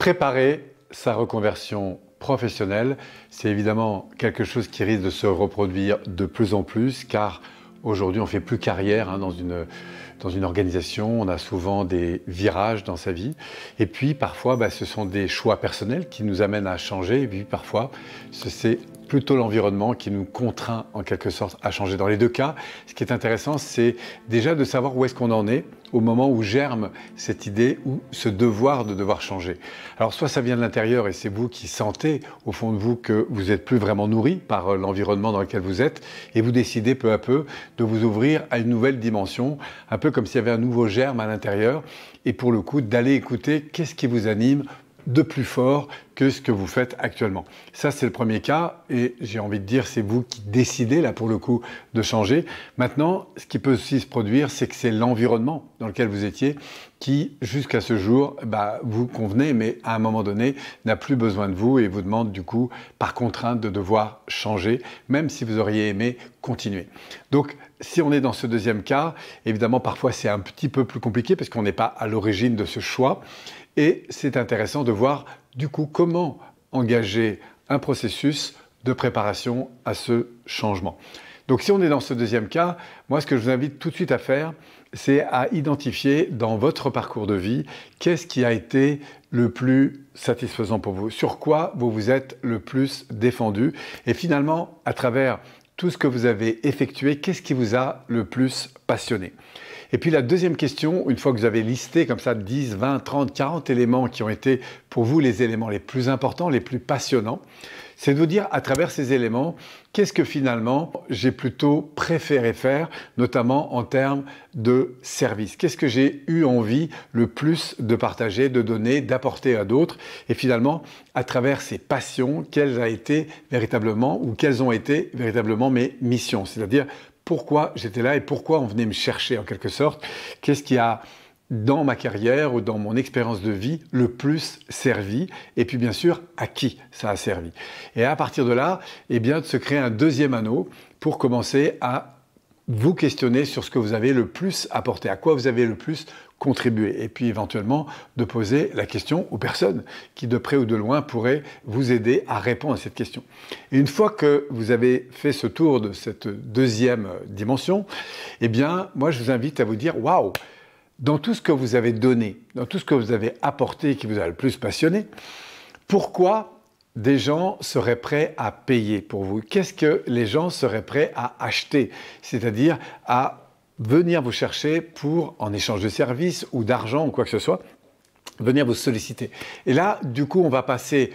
préparer sa reconversion professionnelle. C'est évidemment quelque chose qui risque de se reproduire de plus en plus car aujourd'hui on fait plus carrière hein, dans, une, dans une organisation, on a souvent des virages dans sa vie et puis parfois bah, ce sont des choix personnels qui nous amènent à changer et puis parfois c'est plutôt l'environnement qui nous contraint en quelque sorte à changer. Dans les deux cas, ce qui est intéressant, c'est déjà de savoir où est-ce qu'on en est au moment où germe cette idée ou ce devoir de devoir changer. Alors soit ça vient de l'intérieur et c'est vous qui sentez au fond de vous que vous n'êtes plus vraiment nourri par euh, l'environnement dans lequel vous êtes et vous décidez peu à peu de vous ouvrir à une nouvelle dimension, un peu comme s'il y avait un nouveau germe à l'intérieur et pour le coup d'aller écouter qu'est-ce qui vous anime de plus fort que ce que vous faites actuellement. Ça, c'est le premier cas, et j'ai envie de dire, c'est vous qui décidez, là, pour le coup, de changer. Maintenant, ce qui peut aussi se produire, c'est que c'est l'environnement dans lequel vous étiez qui, jusqu'à ce jour, bah, vous convenait, mais à un moment donné, n'a plus besoin de vous et vous demande, du coup, par contrainte, de devoir changer, même si vous auriez aimé continuer. Donc, si on est dans ce deuxième cas, évidemment, parfois, c'est un petit peu plus compliqué parce qu'on n'est pas à l'origine de ce choix. Et c'est intéressant de voir du coup comment engager un processus de préparation à ce changement. Donc si on est dans ce deuxième cas, moi ce que je vous invite tout de suite à faire, c'est à identifier dans votre parcours de vie qu'est-ce qui a été le plus satisfaisant pour vous, sur quoi vous vous êtes le plus défendu et finalement à travers tout ce que vous avez effectué, qu'est-ce qui vous a le plus passionné. Et puis la deuxième question, une fois que vous avez listé comme ça 10, 20, 30, 40 éléments qui ont été pour vous les éléments les plus importants, les plus passionnants, c'est de vous dire à travers ces éléments, qu'est-ce que finalement j'ai plutôt préféré faire, notamment en termes de service. Qu'est-ce que j'ai eu envie le plus de partager, de donner, d'apporter à d'autres Et finalement, à travers ces passions, quelles a été véritablement ou quelles ont été véritablement mes missions, c'est-à-dire pourquoi j'étais là et pourquoi on venait me chercher en quelque sorte. Qu'est-ce qui a dans ma carrière ou dans mon expérience de vie le plus servi et puis bien sûr à qui ça a servi. Et à partir de là, eh bien de se créer un deuxième anneau pour commencer à vous questionner sur ce que vous avez le plus apporté, à quoi vous avez le plus contribué, et puis éventuellement de poser la question aux personnes qui de près ou de loin pourraient vous aider à répondre à cette question. une fois que vous avez fait ce tour de cette deuxième dimension, eh bien, moi, je vous invite à vous dire, waouh, dans tout ce que vous avez donné, dans tout ce que vous avez apporté qui vous a le plus passionné, pourquoi des gens seraient prêts à payer pour vous Qu'est-ce que les gens seraient prêts à acheter C'est-à-dire à venir vous chercher pour, en échange de services ou d'argent ou quoi que ce soit, venir vous solliciter. Et là, du coup, on va passer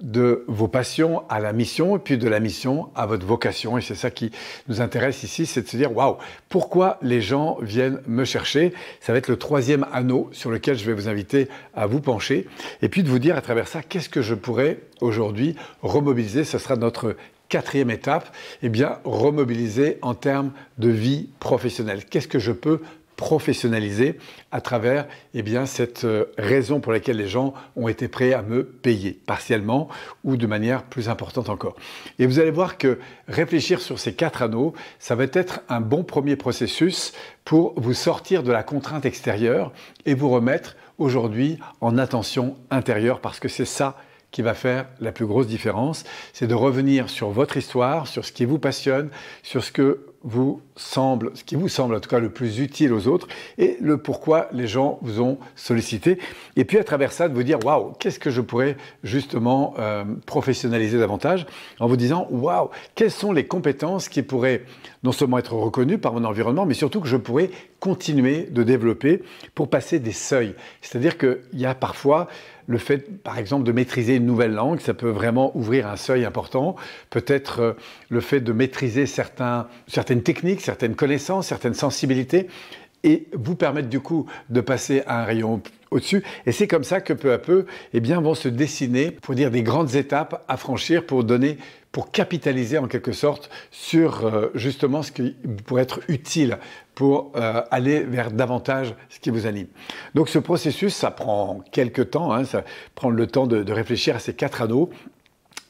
de vos passions à la mission, et puis de la mission à votre vocation. Et c'est ça qui nous intéresse ici, c'est de se dire, waouh, pourquoi les gens viennent me chercher Ça va être le troisième anneau sur lequel je vais vous inviter à vous pencher, et puis de vous dire à travers ça, qu'est-ce que je pourrais aujourd'hui remobiliser Ce sera notre quatrième étape, et eh bien, remobiliser en termes de vie professionnelle. Qu'est-ce que je peux professionnalisé à travers eh bien, cette euh, raison pour laquelle les gens ont été prêts à me payer, partiellement ou de manière plus importante encore. Et vous allez voir que réfléchir sur ces quatre anneaux, ça va être un bon premier processus pour vous sortir de la contrainte extérieure et vous remettre aujourd'hui en attention intérieure, parce que c'est ça qui va faire la plus grosse différence, c'est de revenir sur votre histoire, sur ce qui vous passionne, sur ce que vous semble, ce qui vous semble en tout cas le plus utile aux autres et le pourquoi les gens vous ont sollicité. Et puis à travers ça, de vous dire waouh, qu'est-ce que je pourrais justement euh, professionnaliser davantage en vous disant waouh, quelles sont les compétences qui pourraient non seulement être reconnues par mon environnement, mais surtout que je pourrais continuer de développer pour passer des seuils. C'est-à-dire qu'il y a parfois le fait, par exemple, de maîtriser une nouvelle langue, ça peut vraiment ouvrir un seuil important. Peut-être euh, le fait de maîtriser certains, certaines techniques, certaines connaissances, certaines sensibilités et vous permettre du coup de passer à un rayon au-dessus. Et c'est comme ça que peu à peu, eh bien, vont se dessiner, pour dire, des grandes étapes à franchir pour donner, pour capitaliser en quelque sorte sur euh, justement ce qui pourrait être utile pour euh, aller vers davantage ce qui vous anime. Donc ce processus, ça prend quelques temps, hein, ça prend le temps de réfléchir à ces quatre anneaux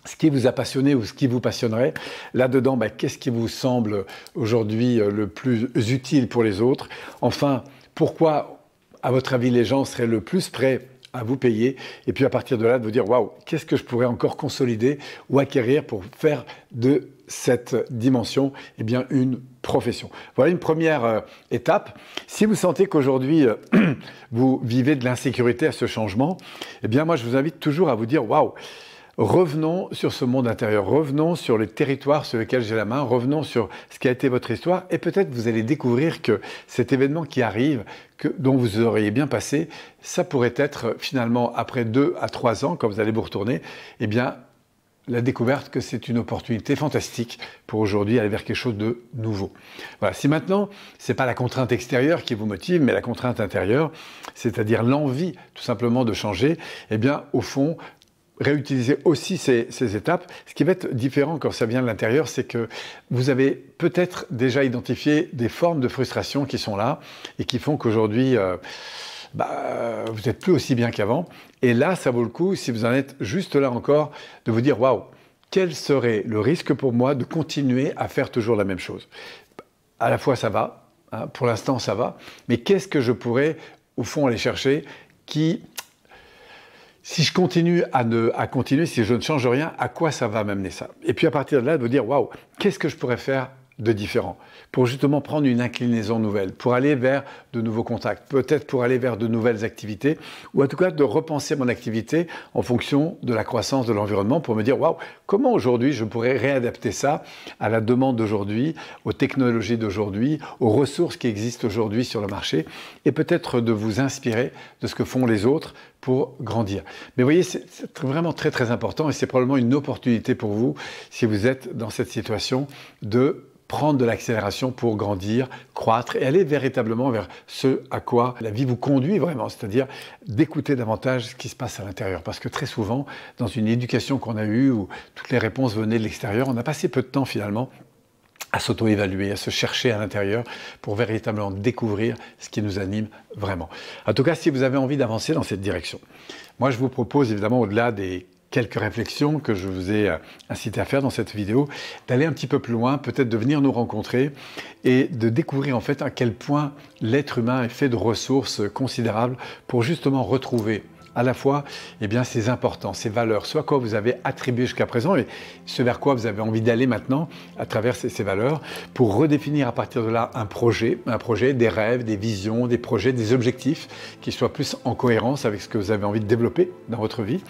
ce qui vous a passionné ou ce qui vous passionnerait. Là-dedans, bah, qu'est-ce qui vous semble aujourd'hui euh, le plus utile pour les autres Enfin, pourquoi, à votre avis, les gens seraient le plus prêts à vous payer et puis à partir de là de vous dire waouh qu'est-ce que je pourrais encore consolider ou acquérir pour faire de cette dimension eh bien une profession. Voilà une première euh, étape. Si vous sentez qu'aujourd'hui euh, vous vivez de l'insécurité à ce changement, eh bien moi je vous invite toujours à vous dire waouh Revenons sur ce monde intérieur, revenons sur les territoires sur lesquels j'ai la main, revenons sur ce qui a été votre histoire et peut-être vous allez découvrir que cet événement qui arrive, que, dont vous auriez bien passé, ça pourrait être euh, finalement après deux à trois ans, quand vous allez vous retourner, eh bien la découverte que c'est une opportunité fantastique pour aujourd'hui aller vers quelque chose de nouveau. Voilà, si maintenant, ce n'est pas la contrainte extérieure qui vous motive, mais la contrainte intérieure, c'est-à-dire l'envie tout simplement de changer, eh bien, au fond, réutiliser aussi ces, étapes. Ce qui va être différent quand ça vient de l'intérieur, c'est que vous avez peut-être déjà identifié des formes de frustration qui sont là et qui font qu'aujourd'hui, euh, bah, vous n'êtes plus aussi bien qu'avant. Et là, ça vaut le coup, si vous en êtes juste là encore, de vous dire, waouh, quel serait le risque pour moi de continuer à faire toujours la même chose À la fois, ça va, hein, pour l'instant, ça va, mais qu'est-ce que je pourrais, au fond, aller chercher qui si je continue à, ne, à continuer, si je ne change rien, à quoi ça va m'amener ça Et puis à partir de là, de dire, waouh, qu'est-ce que je pourrais faire de différent, pour justement prendre une inclinaison nouvelle, pour aller vers de nouveaux contacts, peut-être pour aller vers de nouvelles activités, ou en tout cas de repenser mon activité en fonction de la croissance de l'environnement pour me dire waouh, comment aujourd'hui je pourrais réadapter ça à la demande d'aujourd'hui, aux technologies d'aujourd'hui, aux ressources qui existent aujourd'hui sur le marché, et peut-être de vous inspirer de ce que font les autres grandir. Mais voyez, c'est vraiment très très important et c'est probablement une opportunité pour vous si vous êtes dans cette situation de prendre de l'accélération pour grandir, croître et aller véritablement vers ce à quoi la vie vous conduit vraiment, c'est-à-dire d'écouter davantage ce qui se passe à l'intérieur. Parce que très souvent, dans une éducation qu'on a eue où toutes les réponses venaient de l'extérieur, on a passé peu de temps finalement à s'auto-évaluer, à se chercher à l'intérieur pour véritablement découvrir ce qui nous anime vraiment. En tout cas, si vous avez envie d'avancer dans cette direction, moi je vous propose évidemment au-delà des quelques réflexions que je vous ai euh, incité à faire dans cette vidéo, d'aller un petit peu plus loin, peut-être de venir nous rencontrer et de découvrir en fait à quel point l'être humain est fait de ressources considérables pour justement retrouver à la fois eh bien, ces importants, ces valeurs, soit quoi vous avez attribué jusqu'à présent et ce vers quoi vous avez envie d'aller maintenant à travers ces, ces, valeurs pour redéfinir à partir de là un projet, un projet, des rêves, des visions, des projets, des objectifs qui soient plus en cohérence avec ce que vous avez envie de développer dans votre vie.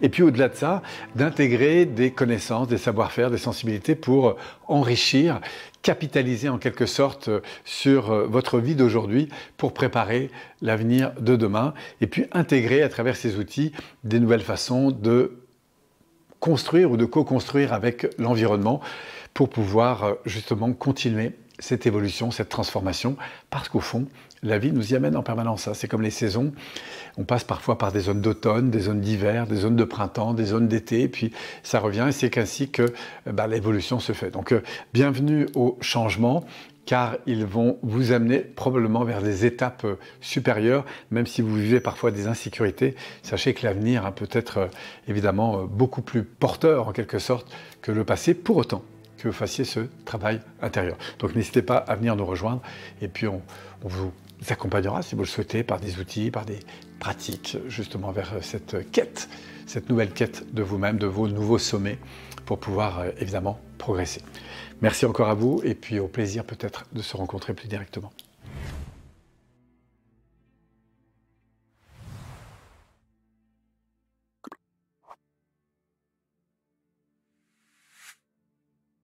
Et puis au-delà de ça, d'intégrer des connaissances, des savoir-faire, des sensibilités pour enrichir, capitaliser en quelque sorte euh, sur euh, votre vie d'aujourd'hui pour préparer l'avenir de demain et puis intégrer à travers ces outils des nouvelles façons de construire ou de co-construire avec l'environnement pour pouvoir euh, justement continuer cette évolution, cette transformation, parce qu'au fond, la vie nous y amène en permanence. Hein. C'est comme les saisons. On passe parfois par des zones d'automne, des zones d'hiver, des zones de printemps, des zones d'été, puis ça revient, et c'est ainsi que eh ben, l'évolution se fait. Donc, euh, bienvenue aux changements, car ils vont vous amener probablement vers des étapes euh, supérieures, même si vous vivez parfois des insécurités. Sachez que l'avenir hein, peut être euh, évidemment beaucoup plus porteur en quelque sorte que le passé. Pour autant, que vous fassiez ce travail intérieur. Donc n'hésitez pas à venir nous rejoindre et puis on, vous accompagnera si vous le souhaitez par des outils, par des pratiques justement vers cette quête, cette nouvelle quête de vous-même, de vos nouveaux sommets pour pouvoir euh, évidemment progresser. Merci encore à vous et puis au plaisir peut-être de se rencontrer plus directement.